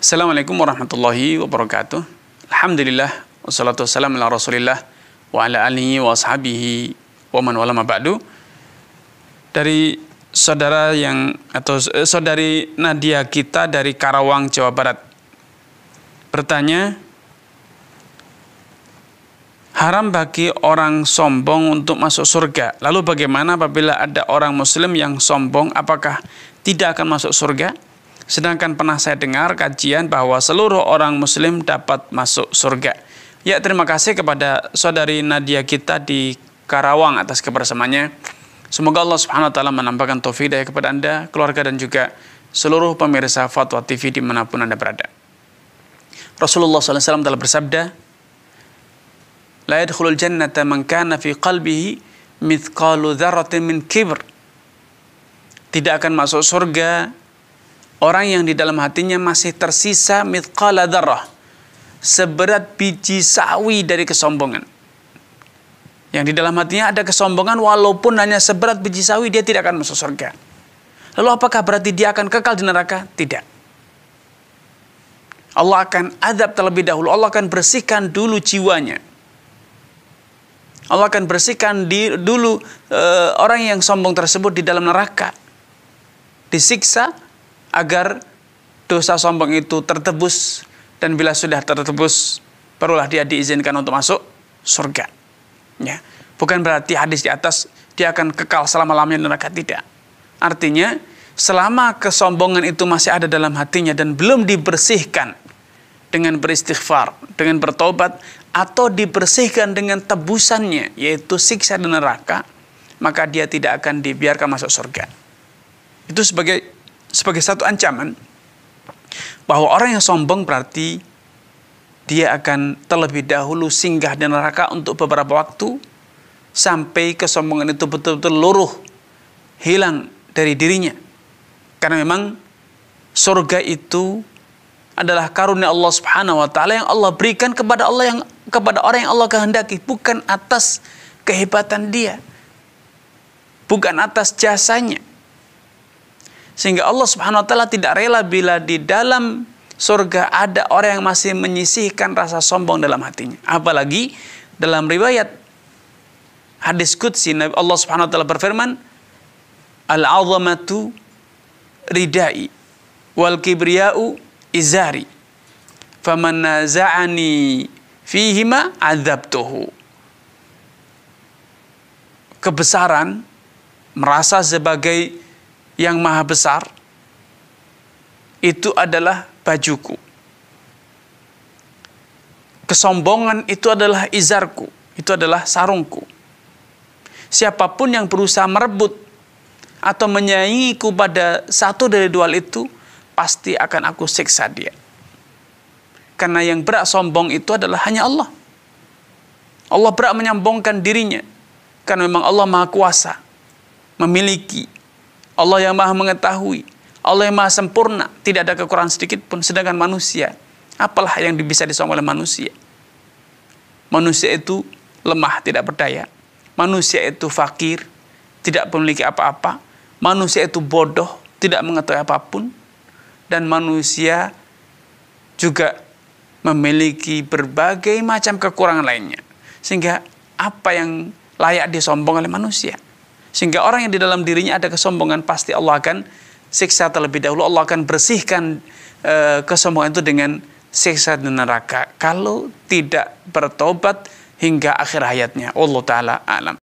Assalamualaikum warahmatullahi wabarakatuh. Alhamdulillah wassalatu wassalamu ala Rasulillah wa ala alihi wa ashabihi wa man wala ba'du. Dari saudara yang atau eh, saudari Nadia kita dari Karawang, Jawa Barat. Bertanya, haram bagi orang sombong untuk masuk surga. Lalu bagaimana apabila ada orang muslim yang sombong, apakah tidak akan masuk surga? Sedangkan pernah saya dengar kajian bahwa seluruh orang muslim dapat masuk surga. Ya, terima kasih kepada saudari Nadia kita di Karawang atas kebersamanya. Semoga Allah Subhanahu wa taala menambahkan taufik daya kepada Anda, keluarga dan juga seluruh pemirsa Fatwa TV di manapun Anda berada. Rasulullah SAW telah bersabda, La yadkhulul jannata man kana fi qalbihi mithqalu dzarratin min kibr. Tidak akan masuk surga Orang yang di dalam hatinya masih tersisa mitqala darah. Seberat biji sawi dari kesombongan. Yang di dalam hatinya ada kesombongan walaupun hanya seberat biji sawi dia tidak akan masuk surga. Lalu apakah berarti dia akan kekal di neraka? Tidak. Allah akan adab terlebih dahulu. Allah akan bersihkan dulu jiwanya. Allah akan bersihkan di, dulu e, orang yang sombong tersebut di dalam neraka. Disiksa agar dosa sombong itu tertebus dan bila sudah tertebus barulah dia diizinkan untuk masuk surga. Ya. Bukan berarti hadis di atas dia akan kekal selama-lamanya neraka tidak. Artinya selama kesombongan itu masih ada dalam hatinya dan belum dibersihkan dengan beristighfar, dengan bertobat atau dibersihkan dengan tebusannya yaitu siksa dan neraka, maka dia tidak akan dibiarkan masuk surga. Itu sebagai sebagai satu ancaman bahwa orang yang sombong berarti dia akan terlebih dahulu singgah di neraka untuk beberapa waktu sampai kesombongan itu betul-betul luruh hilang dari dirinya. Karena memang surga itu adalah karunia Allah Subhanahu wa taala yang Allah berikan kepada Allah yang kepada orang yang Allah kehendaki, bukan atas kehebatan dia. Bukan atas jasanya. Sehingga Allah Subhanahu wa taala tidak rela bila di dalam surga ada orang yang masih menyisihkan rasa sombong dalam hatinya. Apalagi dalam riwayat hadis qudsi Allah Subhanahu wa taala berfirman, "Al-'azamatu ridai wal kibriya'u izari." Faman naza'ani fihima adzabtuhu. Kebesaran merasa sebagai yang maha besar itu adalah bajuku. Kesombongan itu adalah izarku, itu adalah sarungku. Siapapun yang berusaha merebut atau menyaingiku pada satu dari dua itu, pasti akan aku siksa dia. Karena yang berak sombong itu adalah hanya Allah. Allah berak menyombongkan dirinya. Karena memang Allah Maha Kuasa, memiliki Allah yang maha mengetahui. Allah yang maha sempurna. Tidak ada kekurangan sedikit pun. Sedangkan manusia, apalah yang bisa disombong oleh manusia. Manusia itu lemah, tidak berdaya. Manusia itu fakir, tidak memiliki apa-apa. Manusia itu bodoh, tidak mengetahui apapun. Dan manusia juga memiliki berbagai macam kekurangan lainnya. Sehingga apa yang layak disombong oleh manusia – sehingga orang yang di dalam dirinya ada kesombongan pasti Allah akan siksa terlebih dahulu. Allah akan bersihkan e, kesombongan itu dengan siksa di neraka. Kalau tidak bertobat hingga akhir hayatnya. Allah Ta'ala alam.